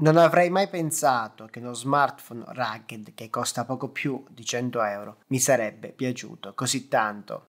Non avrei mai pensato che uno smartphone rugged che costa poco più di 100 euro mi sarebbe piaciuto così tanto.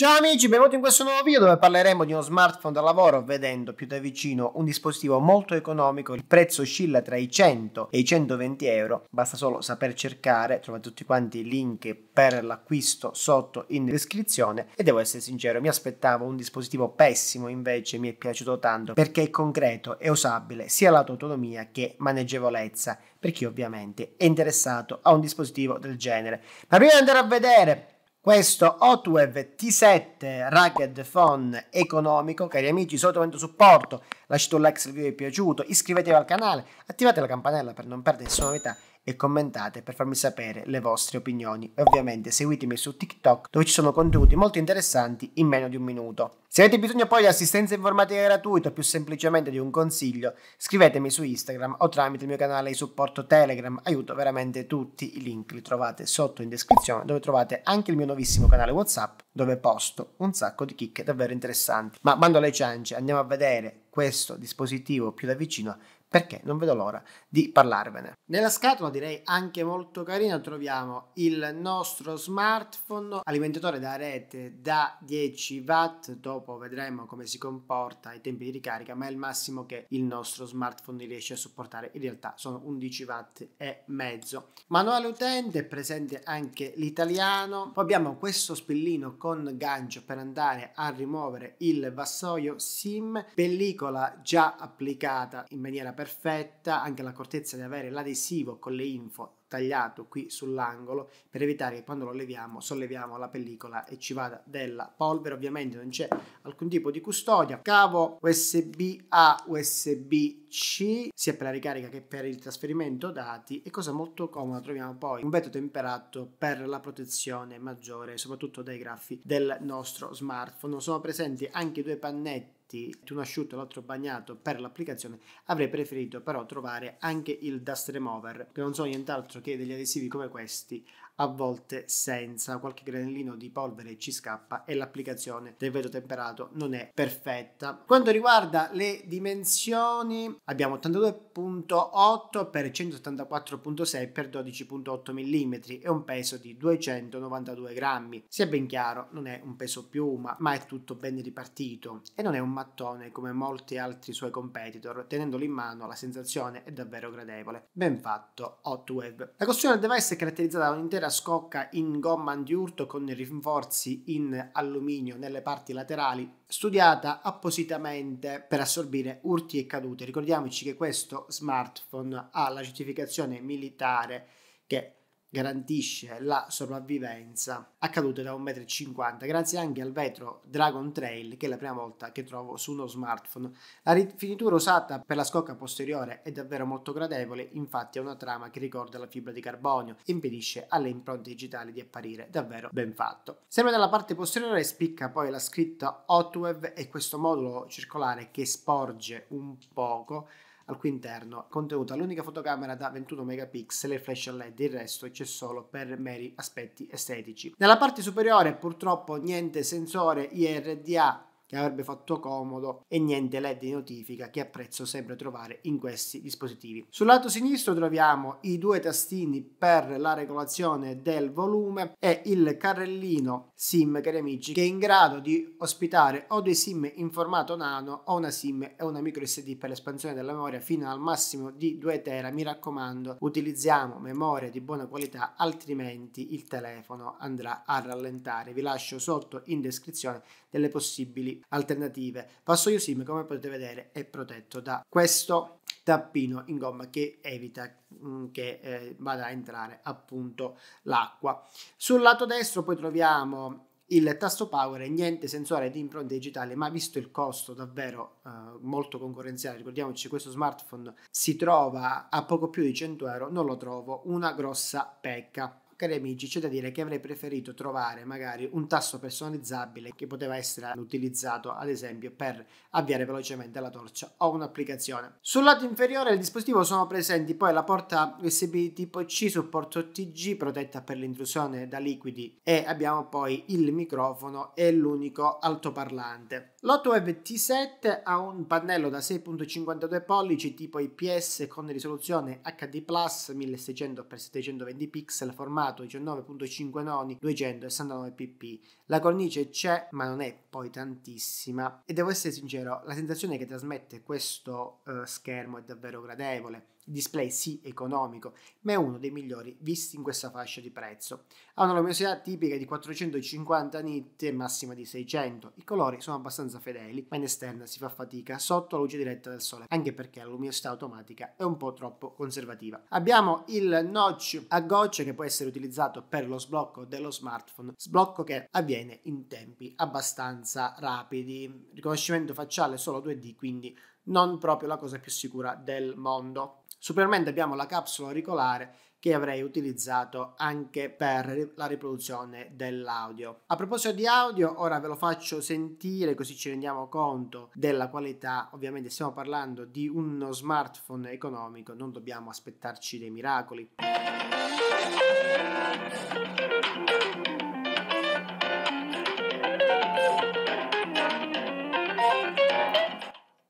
Ciao amici, benvenuti in questo nuovo video dove parleremo di uno smartphone da lavoro vedendo più da vicino un dispositivo molto economico, il prezzo oscilla tra i 100 e i 120 euro, basta solo saper cercare, trovate tutti quanti i link per l'acquisto sotto in descrizione e devo essere sincero, mi aspettavo un dispositivo pessimo, invece mi è piaciuto tanto perché è concreto e usabile sia lato autonomia che maneggevolezza per chi ovviamente è interessato a un dispositivo del genere. Ma prima di andare a vedere questo Hotweb T7 Rugged Phone economico, cari amici, solitamente supporto, lasciate un like se il video vi è piaciuto, iscrivetevi al canale, attivate la campanella per non perdere nessuna novità e commentate per farmi sapere le vostre opinioni e ovviamente seguitemi su TikTok dove ci sono contenuti molto interessanti in meno di un minuto. Se avete bisogno poi di assistenza informatica gratuita o più semplicemente di un consiglio, scrivetemi su Instagram o tramite il mio canale di supporto Telegram, aiuto veramente tutti, i link li trovate sotto in descrizione dove trovate anche il mio nuovissimo canale Whatsapp dove posto un sacco di chicche davvero interessanti. Ma bando alle ciance, andiamo a vedere questo dispositivo più da vicino perché non vedo l'ora di parlarvene. Nella scatola direi anche molto carina troviamo il nostro smartphone alimentatore da rete da 10 watt, dopo vedremo come si comporta i tempi di ricarica, ma è il massimo che il nostro smartphone riesce a supportare, in realtà sono 11 watt e mezzo. Manuale utente è presente anche l'italiano, poi abbiamo questo spillino con gancio per andare a rimuovere il vassoio SIM, pellicola già applicata in maniera perfetta, anche l'accortezza di avere l'adesivo con le info tagliato qui sull'angolo per evitare che quando lo leviamo solleviamo la pellicola e ci vada della polvere ovviamente non c'è alcun tipo di custodia cavo usb a usb c sia per la ricarica che per il trasferimento dati e cosa molto comoda troviamo poi un vetro temperato per la protezione maggiore soprattutto dai graffi del nostro smartphone sono presenti anche due pannetti metti uno asciutto e l'altro bagnato per l'applicazione, avrei preferito però trovare anche il dust remover, che non sono nient'altro che degli adesivi come questi a volte senza, qualche granellino di polvere ci scappa e l'applicazione del vetro temperato non è perfetta. Quanto riguarda le dimensioni, abbiamo 82.8 x 174.6 x 12.8 mm e un peso di 292 grammi. è ben chiaro, non è un peso piuma, ma è tutto ben ripartito e non è un mattone come molti altri suoi competitor, tenendolo in mano la sensazione è davvero gradevole. Ben fatto, Hot Web. La costruzione del device è caratterizzata da un'intera vera scocca in gomma antiurto con rinforzi in alluminio nelle parti laterali, studiata appositamente per assorbire urti e cadute. Ricordiamoci che questo smartphone ha la certificazione militare che garantisce la sopravvivenza a cadute da 1,50 m grazie anche al vetro Dragon Trail che è la prima volta che trovo su uno smartphone. La rifinitura usata per la scocca posteriore è davvero molto gradevole, infatti ha una trama che ricorda la fibra di carbonio e impedisce alle impronte digitali di apparire davvero ben fatto. Sempre dalla parte posteriore spicca poi la scritta Otweb e questo modulo circolare che sporge un poco al cui interno è contenuta l'unica fotocamera da 21 megapixel e flash LED, il resto c'è solo per meri aspetti estetici. Nella parte superiore purtroppo niente sensore IRDA che avrebbe fatto comodo e niente led di notifica che apprezzo sempre trovare in questi dispositivi. Sul lato sinistro troviamo i due tastini per la regolazione del volume e il carrellino SIM, cari amici, che è in grado di ospitare o dei SIM in formato nano o una SIM e una micro SD per l'espansione della memoria fino al massimo di 2 tera. Mi raccomando, utilizziamo memoria di buona qualità, altrimenti il telefono andrà a rallentare. Vi lascio sotto in descrizione delle possibili alternative. Passo io SIM, come potete vedere, è protetto da questo tappino in gomma che evita mm, che eh, vada a entrare appunto l'acqua. Sul lato destro poi troviamo il tasto power è niente sensore di impronte digitali, ma visto il costo davvero eh, molto concorrenziale ricordiamoci che questo smartphone si trova a poco più di 100 euro non lo trovo una grossa pecca Cari amici, c'è da dire che avrei preferito trovare magari un tasto personalizzabile che poteva essere utilizzato ad esempio per avviare velocemente la torcia o un'applicazione. Sul lato inferiore del dispositivo sono presenti poi la porta USB tipo C supporto TG protetta per l'intrusione da liquidi e abbiamo poi il microfono e l'unico altoparlante. L'Otweb T7 ha un pannello da 6.52 pollici tipo IPS con risoluzione HD+, 1600x720 pixel formato elevato 19.5 noni 269 pp. La cornice c'è ma non è poi tantissima e devo essere sincero la sensazione che trasmette questo eh, schermo è davvero gradevole display sì economico, ma è uno dei migliori visti in questa fascia di prezzo. Ha una luminosità tipica di 450 nit e massima di 600. I colori sono abbastanza fedeli, ma in esterna si fa fatica sotto la luce diretta del sole, anche perché la luminosità automatica è un po' troppo conservativa. Abbiamo il notch a gocce che può essere utilizzato per lo sblocco dello smartphone, sblocco che avviene in tempi abbastanza rapidi. Riconoscimento facciale solo 2D, quindi non proprio la cosa più sicura del mondo. Supermente abbiamo la capsula auricolare che avrei utilizzato anche per la riproduzione dell'audio. A proposito di audio, ora ve lo faccio sentire così ci rendiamo conto della qualità. Ovviamente stiamo parlando di uno smartphone economico, non dobbiamo aspettarci dei miracoli.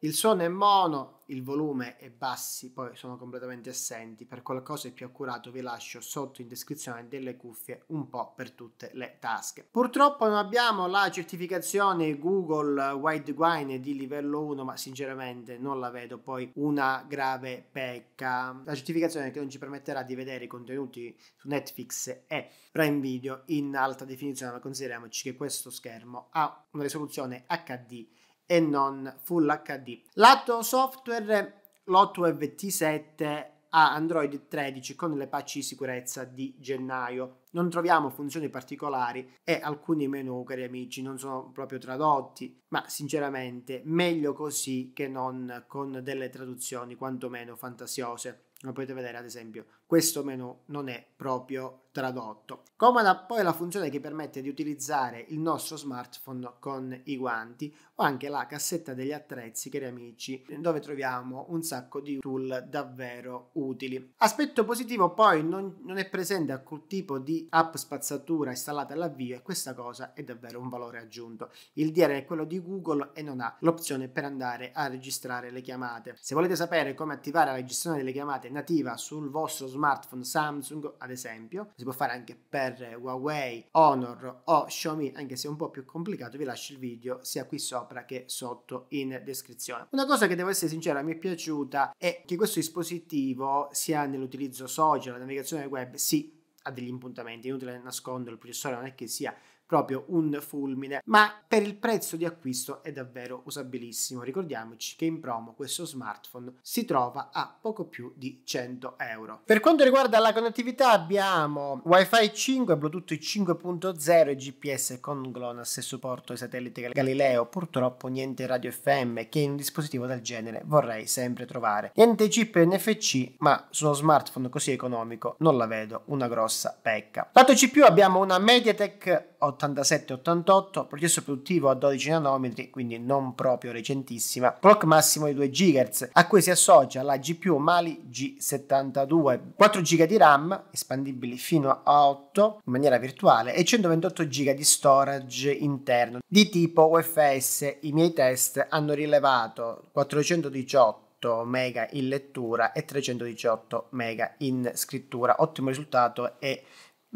Il suono è mono, il volume e bassi poi sono completamente assenti, per qualcosa di più accurato vi lascio sotto in descrizione delle cuffie un po' per tutte le tasche. Purtroppo non abbiamo la certificazione Google Wide Widewine di livello 1, ma sinceramente non la vedo poi una grave pecca. La certificazione che non ci permetterà di vedere i contenuti su Netflix e Prime Video in alta definizione, ma consideriamoci che questo schermo ha una risoluzione HD e non Full HD. Lato software, l'Otweb t 7 ha Android 13 con le patch di sicurezza di gennaio. Non troviamo funzioni particolari e alcuni menu, cari amici, non sono proprio tradotti, ma sinceramente meglio così che non con delle traduzioni quantomeno fantasiose. Come potete vedere ad esempio questo menu non è proprio tradotto. Comoda poi la funzione che permette di utilizzare il nostro smartphone con i guanti o anche la cassetta degli attrezzi, cari amici, dove troviamo un sacco di tool davvero utili. Aspetto positivo poi non, non è presente alcun tipo di app spazzatura installata all'avvio e questa cosa è davvero un valore aggiunto. Il DR è quello di Google e non ha l'opzione per andare a registrare le chiamate. Se volete sapere come attivare la gestione delle chiamate nativa sul vostro smartphone, smartphone Samsung, ad esempio, si può fare anche per Huawei, Honor o Xiaomi, anche se è un po' più complicato, vi lascio il video sia qui sopra che sotto in descrizione. Una cosa che devo essere sincera mi è piaciuta è che questo dispositivo sia nell'utilizzo social, la navigazione web, sì, ha degli impuntamenti, inutile nascondere, il processore non è che sia proprio un fulmine, ma per il prezzo di acquisto è davvero usabilissimo. Ricordiamoci che in promo questo smartphone si trova a poco più di 100 euro. Per quanto riguarda la connettività abbiamo WiFi 5, Bluetooth 5.0 e GPS con GLONASS e supporto ai satelliti Galileo, purtroppo niente radio FM che in un dispositivo del genere vorrei sempre trovare. Niente chip NFC, ma su uno smartphone così economico non la vedo una grossa pecca. Lato CPU abbiamo una MediaTek 8 87-88, processo produttivo a 12 nanometri, quindi non proprio recentissima, clock massimo di 2 GHz, a cui si associa la GPU Mali G72, 4 GB di RAM, espandibili fino a 8 in maniera virtuale, e 128 GB di storage interno di tipo UFS. I miei test hanno rilevato 418 mega in lettura e 318 mega in scrittura. Ottimo risultato e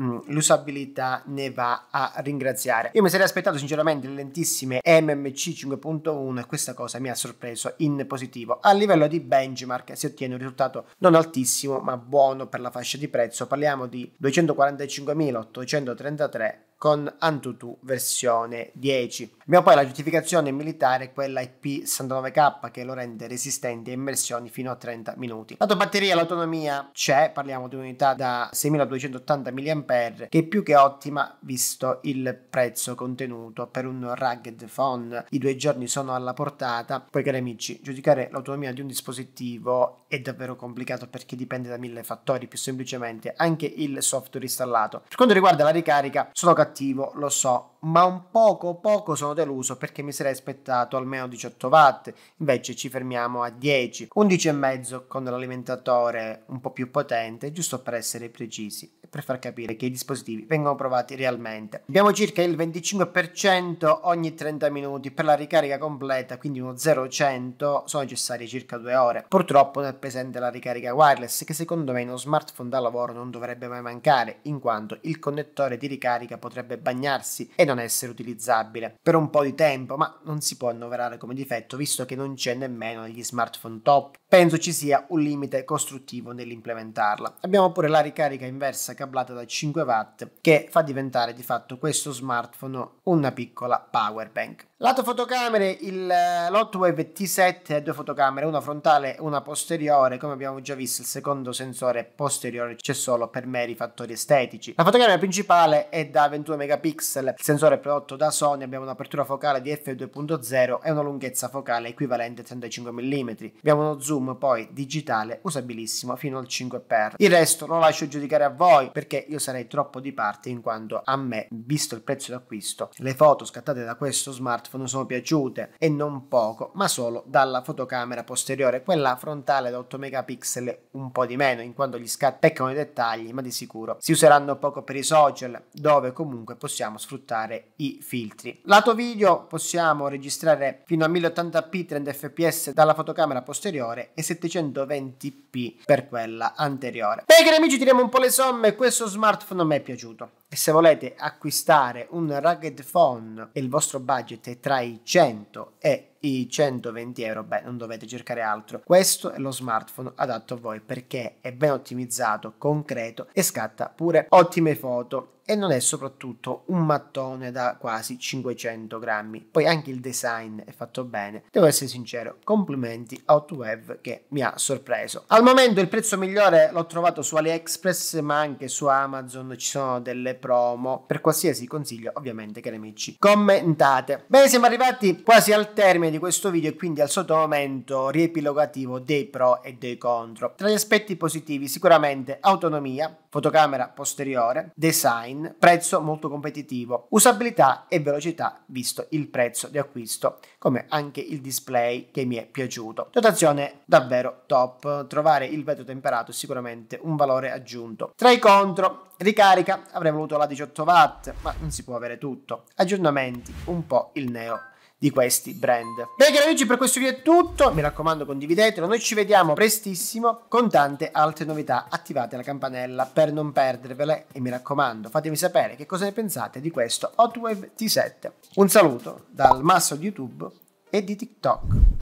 Mm, l'usabilità ne va a ringraziare. Io mi sarei aspettato sinceramente le lentissime MMC 5.1 e questa cosa mi ha sorpreso in positivo. A livello di benchmark si ottiene un risultato non altissimo ma buono per la fascia di prezzo, parliamo di 245.833 con Antutu versione 10. Abbiamo poi la giustificazione militare, quella IP69K che lo rende resistente a immersioni fino a 30 minuti. Lato batteria l'autonomia c'è, parliamo di un'unità da 6280 mAh che è più che ottima visto il prezzo contenuto per un rugged phone. I due giorni sono alla portata, poi cari amici, giudicare l'autonomia di un dispositivo è davvero complicato perché dipende da mille fattori, più semplicemente anche il software installato. Per quanto riguarda la ricarica, sono cattivo attivo, lo so, ma un poco poco sono deluso perché mi sarei aspettato almeno 18 watt, invece ci fermiamo a 10, 11,5 con l'alimentatore un po' più potente, giusto per essere precisi per far capire che i dispositivi vengono provati realmente. Abbiamo circa il 25% ogni 30 minuti per la ricarica completa, quindi uno 0-100 sono necessarie circa 2 ore. Purtroppo non è presente la ricarica wireless che secondo me in uno smartphone da lavoro non dovrebbe mai mancare, in quanto il connettore di ricarica potrebbe bagnarsi e non essere utilizzabile per un po' di tempo, ma non si può annoverare come difetto visto che non c'è nemmeno negli smartphone top. Penso ci sia un limite costruttivo nell'implementarla. Abbiamo pure la ricarica inversa cablata da 5 watt che fa diventare di fatto questo smartphone una piccola power bank. Lato fotocamere, il, eh, l'Hotwave T7 ha due fotocamere, una frontale e una posteriore. Come abbiamo già visto, il secondo sensore posteriore c'è solo per meri fattori estetici. La fotocamera principale è da 21 megapixel, il sensore prodotto da Sony, abbiamo un'apertura focale di f2.0 e una lunghezza focale equivalente a 35 mm. Abbiamo uno zoom poi digitale usabilissimo fino al 5x. Il resto lo lascio giudicare a voi perché io sarei troppo di parte in quanto a me, visto il prezzo d'acquisto, le foto scattate da questo smartphone smartphone sono piaciute e non poco, ma solo dalla fotocamera posteriore, quella frontale da 8 megapixel un po' di meno, in quanto gli scatti peccano i dettagli, ma di sicuro si useranno poco per i social, dove comunque possiamo sfruttare i filtri. Lato video possiamo registrare fino a 1080p 30 fps dalla fotocamera posteriore e 720p per quella anteriore. Beh cari amici tiriamo un po' le somme, questo smartphone mi è piaciuto. E se volete acquistare un rugged phone e il vostro budget è tra i 100 e i 120 euro, beh, non dovete cercare altro. Questo è lo smartphone adatto a voi perché è ben ottimizzato, concreto e scatta pure ottime foto e non è soprattutto un mattone da quasi 500 grammi. Poi anche il design è fatto bene. Devo essere sincero, complimenti a Outweb che mi ha sorpreso. Al momento il prezzo migliore l'ho trovato su AliExpress ma anche su Amazon ci sono delle promo. Per qualsiasi consiglio ovviamente cari amici commentate. Bene siamo arrivati quasi al termine di questo video e quindi al solito momento riepilogativo dei pro e dei contro. Tra gli aspetti positivi sicuramente autonomia, fotocamera posteriore, design, in prezzo molto competitivo. Usabilità e velocità visto il prezzo di acquisto, come anche il display che mi è piaciuto. Dotazione davvero top, trovare il vetro temperato è sicuramente un valore aggiunto. Tra i contro, ricarica, avrei voluto la 18 watt, ma non si può avere tutto. Aggiornamenti, un po' il neo di questi brand. Bene cari amici per questo video è tutto, mi raccomando condividetelo, noi ci vediamo prestissimo con tante altre novità, attivate la campanella per non perdervele e mi raccomando fatemi sapere che cosa ne pensate di questo Hotwave T7. Un saluto dal masso di YouTube e di TikTok.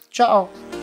Ciao!